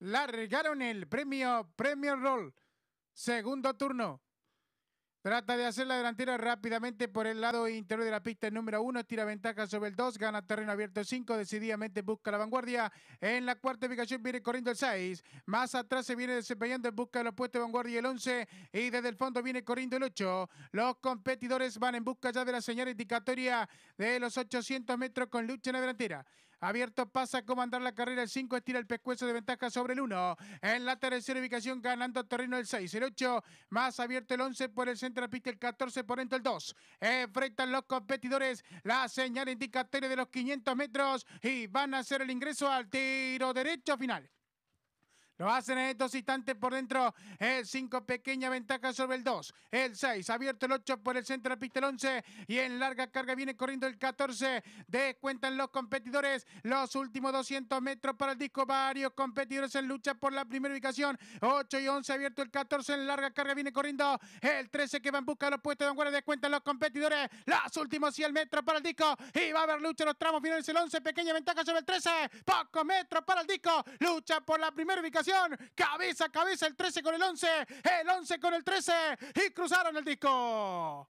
La largaron el premio premio Roll. Segundo turno. Trata de hacer la delantera rápidamente por el lado interior de la pista el número uno tira ventaja sobre el dos gana terreno abierto cinco decididamente busca la vanguardia. En la cuarta ubicación viene corriendo el seis más atrás se viene desempeñando en busca de los puestos de vanguardia el once y desde el fondo viene corriendo el ocho Los competidores van en busca ya de la señal indicatoria de los 800 metros con lucha en la delantera. Abierto pasa a comandar la carrera el 5, estira el pescuezo de ventaja sobre el 1. En la tercera ubicación ganando terreno el 6, el 8, más abierto el 11 por el centro de pista, el 14 por dentro el 2. Enfrentan los competidores, la señal indicatoria de los 500 metros y van a hacer el ingreso al tiro derecho final. Lo hacen en estos instantes por dentro. El eh, 5, pequeña ventaja sobre el 2. El 6, abierto el 8 por el centro de la pista el 11. Y en larga carga viene corriendo el 14. Descuentan los competidores. Los últimos 200 metros para el disco. Varios competidores en lucha por la primera ubicación. 8 y 11, abierto el 14. En larga carga viene corriendo el 13 que va en busca de los puestos de vanguardia. Descuentan los competidores. Los últimos 100 metros para el disco. Y va a haber lucha en los tramos finales. El 11, pequeña ventaja sobre el 13. Pocos metros para el disco. Lucha por la primera ubicación cabeza a cabeza el 13 con el 11, el 11 con el 13 y cruzaron el disco.